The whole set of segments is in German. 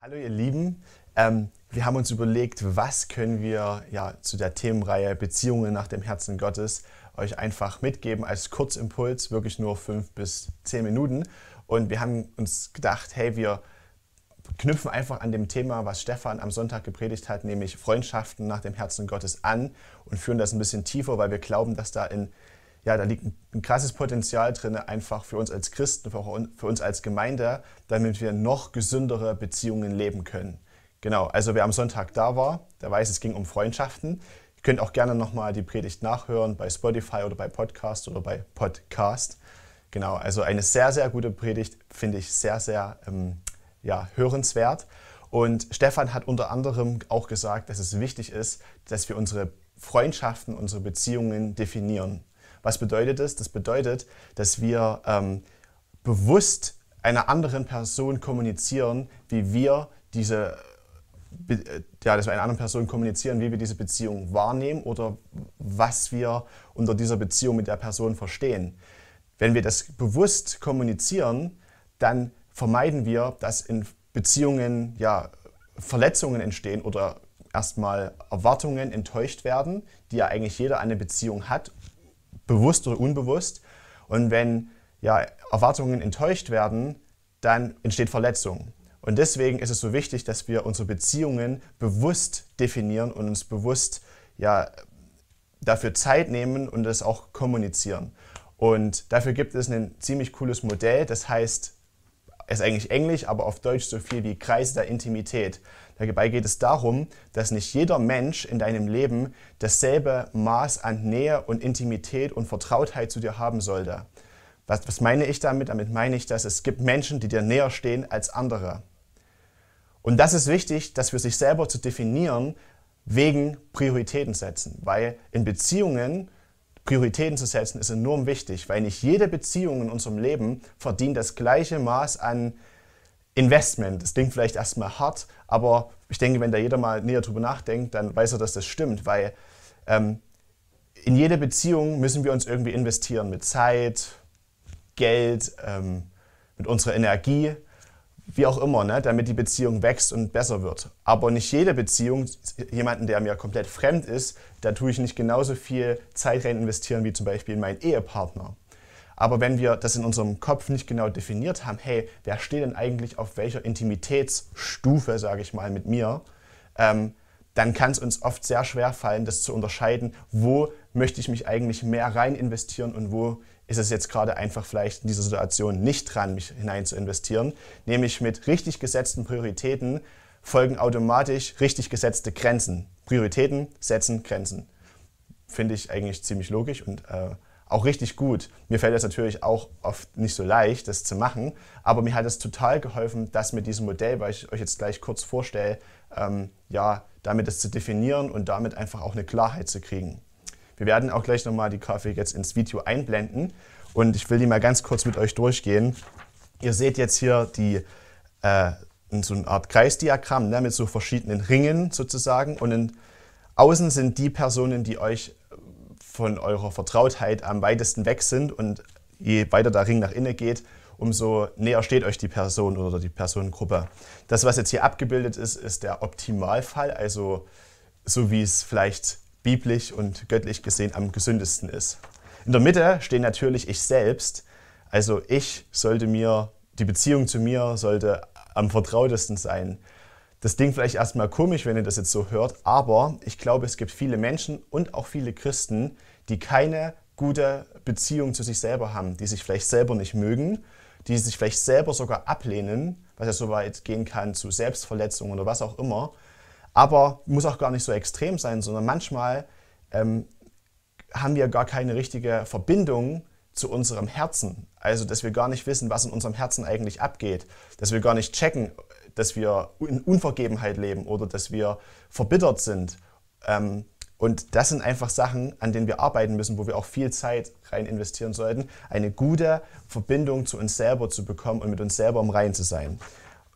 Hallo ihr Lieben, ähm, wir haben uns überlegt, was können wir ja, zu der Themenreihe Beziehungen nach dem Herzen Gottes euch einfach mitgeben als Kurzimpuls, wirklich nur fünf bis zehn Minuten. Und wir haben uns gedacht, hey, wir knüpfen einfach an dem Thema, was Stefan am Sonntag gepredigt hat, nämlich Freundschaften nach dem Herzen Gottes an und führen das ein bisschen tiefer, weil wir glauben, dass da in ja, da liegt ein krasses Potenzial drin, einfach für uns als Christen, für uns als Gemeinde, damit wir noch gesündere Beziehungen leben können. Genau, also wer am Sonntag da war, der weiß, es ging um Freundschaften. Ihr könnt auch gerne nochmal die Predigt nachhören bei Spotify oder bei Podcast oder bei Podcast. Genau, also eine sehr, sehr gute Predigt, finde ich sehr, sehr ähm, ja, hörenswert. Und Stefan hat unter anderem auch gesagt, dass es wichtig ist, dass wir unsere Freundschaften, unsere Beziehungen definieren. Was bedeutet das? Das bedeutet, dass wir ähm, bewusst einer anderen Person kommunizieren, wie wir diese, äh, ja, dass wir einer anderen Person kommunizieren, wie wir diese Beziehung wahrnehmen oder was wir unter dieser Beziehung mit der Person verstehen. Wenn wir das bewusst kommunizieren, dann vermeiden wir, dass in Beziehungen ja, Verletzungen entstehen oder erstmal Erwartungen enttäuscht werden, die ja eigentlich jeder eine Beziehung hat bewusst oder unbewusst. Und wenn ja, Erwartungen enttäuscht werden, dann entsteht Verletzung. Und deswegen ist es so wichtig, dass wir unsere Beziehungen bewusst definieren und uns bewusst ja, dafür Zeit nehmen und das auch kommunizieren. Und dafür gibt es ein ziemlich cooles Modell, das heißt, es ist eigentlich Englisch, aber auf Deutsch so viel wie Kreis der Intimität. Dabei geht es darum, dass nicht jeder Mensch in deinem Leben dasselbe Maß an Nähe und Intimität und Vertrautheit zu dir haben sollte. Was, was meine ich damit? Damit meine ich, dass es gibt Menschen, die dir näher stehen als andere. Und das ist wichtig, dass wir sich selber zu definieren, wegen Prioritäten setzen, weil in Beziehungen Prioritäten zu setzen ist enorm wichtig, weil nicht jede Beziehung in unserem Leben verdient das gleiche Maß an Investment. Das klingt vielleicht erstmal hart, aber ich denke, wenn da jeder mal näher drüber nachdenkt, dann weiß er, dass das stimmt, weil ähm, in jede Beziehung müssen wir uns irgendwie investieren mit Zeit, Geld, ähm, mit unserer Energie, wie auch immer, ne, damit die Beziehung wächst und besser wird. Aber nicht jede Beziehung, jemanden, der mir komplett fremd ist, da tue ich nicht genauso viel Zeit rein investieren wie zum Beispiel in meinen Ehepartner. Aber wenn wir das in unserem Kopf nicht genau definiert haben, hey, wer steht denn eigentlich auf welcher Intimitätsstufe, sage ich mal, mit mir, ähm, dann kann es uns oft sehr schwer fallen, das zu unterscheiden, wo möchte ich mich eigentlich mehr rein investieren und wo ist es jetzt gerade einfach vielleicht in dieser Situation nicht dran, mich hinein zu investieren. Nämlich mit richtig gesetzten Prioritäten folgen automatisch richtig gesetzte Grenzen. Prioritäten setzen Grenzen. Finde ich eigentlich ziemlich logisch und äh, auch richtig gut. Mir fällt das natürlich auch oft nicht so leicht, das zu machen, aber mir hat es total geholfen, das mit diesem Modell, weil ich euch jetzt gleich kurz vorstelle, ähm, ja, damit das zu definieren und damit einfach auch eine Klarheit zu kriegen. Wir werden auch gleich nochmal die Grafik jetzt ins Video einblenden und ich will die mal ganz kurz mit euch durchgehen. Ihr seht jetzt hier die, äh, so eine Art Kreisdiagramm ne, mit so verschiedenen Ringen sozusagen und in, außen sind die Personen, die euch von eurer Vertrautheit am weitesten weg sind und je weiter der Ring nach innen geht, umso näher steht euch die Person oder die Personengruppe. Das, was jetzt hier abgebildet ist, ist der Optimalfall, also so wie es vielleicht biblisch und göttlich gesehen am gesündesten ist. In der Mitte steht natürlich ich selbst, also ich sollte mir, die Beziehung zu mir sollte am vertrautesten sein. Das Ding vielleicht erstmal komisch, wenn ihr das jetzt so hört, aber ich glaube, es gibt viele Menschen und auch viele Christen, die keine gute Beziehung zu sich selber haben, die sich vielleicht selber nicht mögen, die sich vielleicht selber sogar ablehnen, was ja so weit gehen kann zu Selbstverletzungen oder was auch immer. Aber muss auch gar nicht so extrem sein, sondern manchmal ähm, haben wir gar keine richtige Verbindung zu unserem Herzen. Also, dass wir gar nicht wissen, was in unserem Herzen eigentlich abgeht, dass wir gar nicht checken, dass wir in Unvergebenheit leben oder dass wir verbittert sind. Ähm, und das sind einfach Sachen, an denen wir arbeiten müssen, wo wir auch viel Zeit rein investieren sollten, eine gute Verbindung zu uns selber zu bekommen und mit uns selber im Rein zu sein.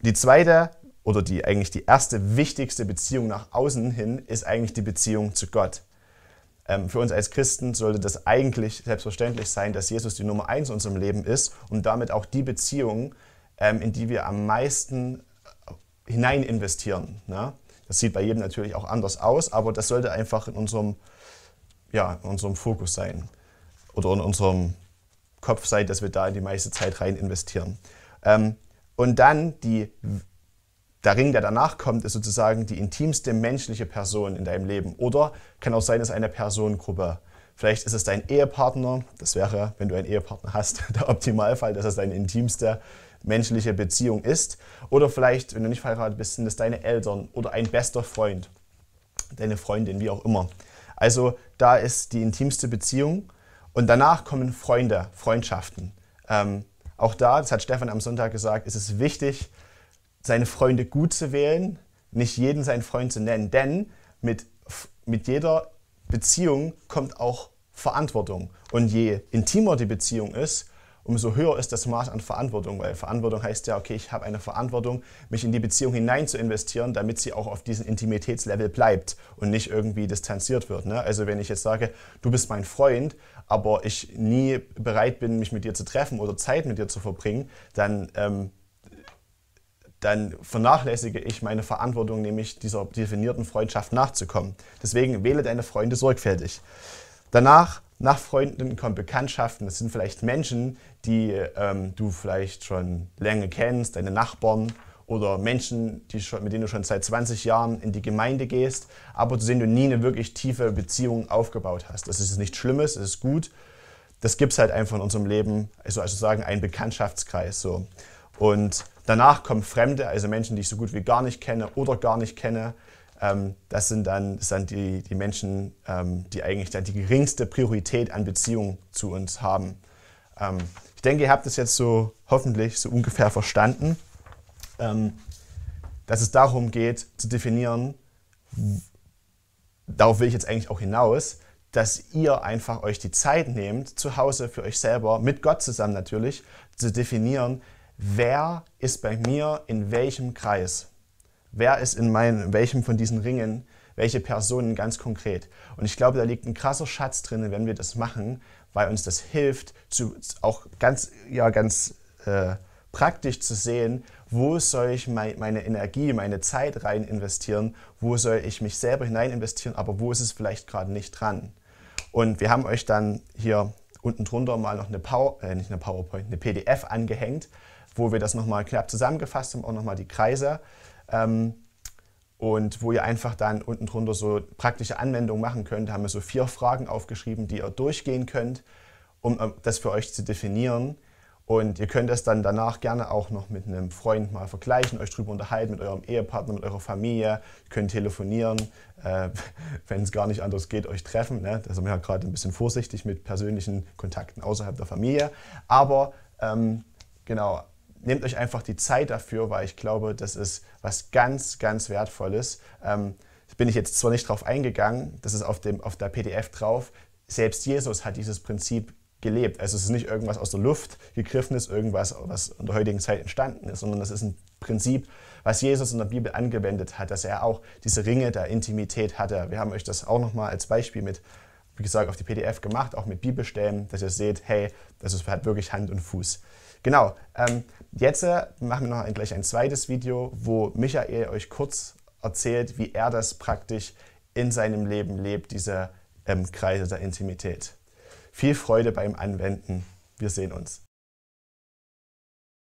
Die zweite oder die eigentlich die erste wichtigste Beziehung nach außen hin ist eigentlich die Beziehung zu Gott. Ähm, für uns als Christen sollte das eigentlich selbstverständlich sein, dass Jesus die Nummer eins in unserem Leben ist und damit auch die Beziehung, ähm, in die wir am meisten hinein investieren. Ne? Das sieht bei jedem natürlich auch anders aus, aber das sollte einfach in unserem, ja, in unserem Fokus sein oder in unserem Kopf sein, dass wir da die meiste Zeit rein investieren. Ähm, und dann die, der Ring, der danach kommt, ist sozusagen die intimste menschliche Person in deinem Leben. Oder kann auch sein, es ist eine Personengruppe. Vielleicht ist es dein Ehepartner, das wäre, wenn du einen Ehepartner hast, der Optimalfall, dass es deine intimste menschliche Beziehung ist. Oder vielleicht, wenn du nicht verheiratet bist, sind es deine Eltern oder ein bester Freund, deine Freundin, wie auch immer. Also da ist die intimste Beziehung. Und danach kommen Freunde, Freundschaften. Ähm, auch da, das hat Stefan am Sonntag gesagt, ist es wichtig, seine Freunde gut zu wählen, nicht jeden seinen Freund zu nennen, denn mit, mit jeder Beziehung kommt auch Verantwortung. Und je intimer die Beziehung ist, umso höher ist das Maß an Verantwortung, weil Verantwortung heißt ja, okay, ich habe eine Verantwortung, mich in die Beziehung hinein zu investieren, damit sie auch auf diesem Intimitätslevel bleibt und nicht irgendwie distanziert wird. Ne? Also wenn ich jetzt sage, du bist mein Freund, aber ich nie bereit bin, mich mit dir zu treffen oder Zeit mit dir zu verbringen, dann ähm, dann vernachlässige ich meine Verantwortung, nämlich dieser definierten Freundschaft nachzukommen. Deswegen wähle deine Freunde sorgfältig. Danach nach Freunden kommen Bekanntschaften. Das sind vielleicht Menschen, die ähm, du vielleicht schon länger kennst, deine Nachbarn oder Menschen, die schon, mit denen du schon seit 20 Jahren in die Gemeinde gehst, aber zu denen du nie eine wirklich tiefe Beziehung aufgebaut hast. Das ist nichts Schlimmes, es ist gut. Das gibt es halt einfach in unserem Leben, also, also sagen, einen Bekanntschaftskreis. So. Und danach kommen Fremde, also Menschen, die ich so gut wie gar nicht kenne oder gar nicht kenne. Ähm, das sind dann, ist dann die, die Menschen, ähm, die eigentlich dann die geringste Priorität an Beziehung zu uns haben. Ähm, ich denke, ihr habt es jetzt so hoffentlich so ungefähr verstanden, dass es darum geht zu definieren, darauf will ich jetzt eigentlich auch hinaus, dass ihr einfach euch die Zeit nehmt, zu Hause für euch selber, mit Gott zusammen natürlich, zu definieren, wer ist bei mir in welchem Kreis wer ist in meinem, welchem von diesen Ringen, welche Personen ganz konkret. Und ich glaube, da liegt ein krasser Schatz drin, wenn wir das machen, weil uns das hilft, zu, auch ganz, ja, ganz äh, praktisch zu sehen, wo soll ich meine Energie, meine Zeit rein investieren, wo soll ich mich selber hinein investieren, aber wo ist es vielleicht gerade nicht dran. Und wir haben euch dann hier unten drunter mal noch eine, Power, äh, nicht eine PowerPoint, eine PDF angehängt, wo wir das nochmal knapp zusammengefasst haben, auch nochmal die Kreise. Ähm, und wo ihr einfach dann unten drunter so praktische Anwendungen machen könnt, haben wir so vier Fragen aufgeschrieben, die ihr durchgehen könnt, um äh, das für euch zu definieren. Und ihr könnt das dann danach gerne auch noch mit einem Freund mal vergleichen, euch drüber unterhalten, mit eurem Ehepartner, mit eurer Familie, ihr könnt telefonieren, äh, wenn es gar nicht anders geht, euch treffen. Ne? Da sind wir ja gerade ein bisschen vorsichtig mit persönlichen Kontakten außerhalb der Familie. Aber ähm, genau, nehmt euch einfach die Zeit dafür, weil ich glaube, das ist was ganz, ganz Wertvolles. Ähm, bin ich jetzt zwar nicht drauf eingegangen, das ist auf, dem, auf der PDF drauf. Selbst Jesus hat dieses Prinzip gelebt. Also es ist nicht irgendwas aus der Luft gegriffen ist, irgendwas, was in der heutigen Zeit entstanden ist, sondern das ist ein Prinzip, was Jesus in der Bibel angewendet hat, dass er auch diese Ringe der Intimität hatte. Wir haben euch das auch nochmal als Beispiel mit wie gesagt, auf die PDF gemacht, auch mit Bibelstellen, dass ihr seht, hey, das hat wirklich Hand und Fuß. Genau, ähm, jetzt äh, machen wir noch ein, gleich ein zweites Video, wo Michael euch kurz erzählt, wie er das praktisch in seinem Leben lebt, diese ähm, Kreise der Intimität. Viel Freude beim Anwenden. Wir sehen uns.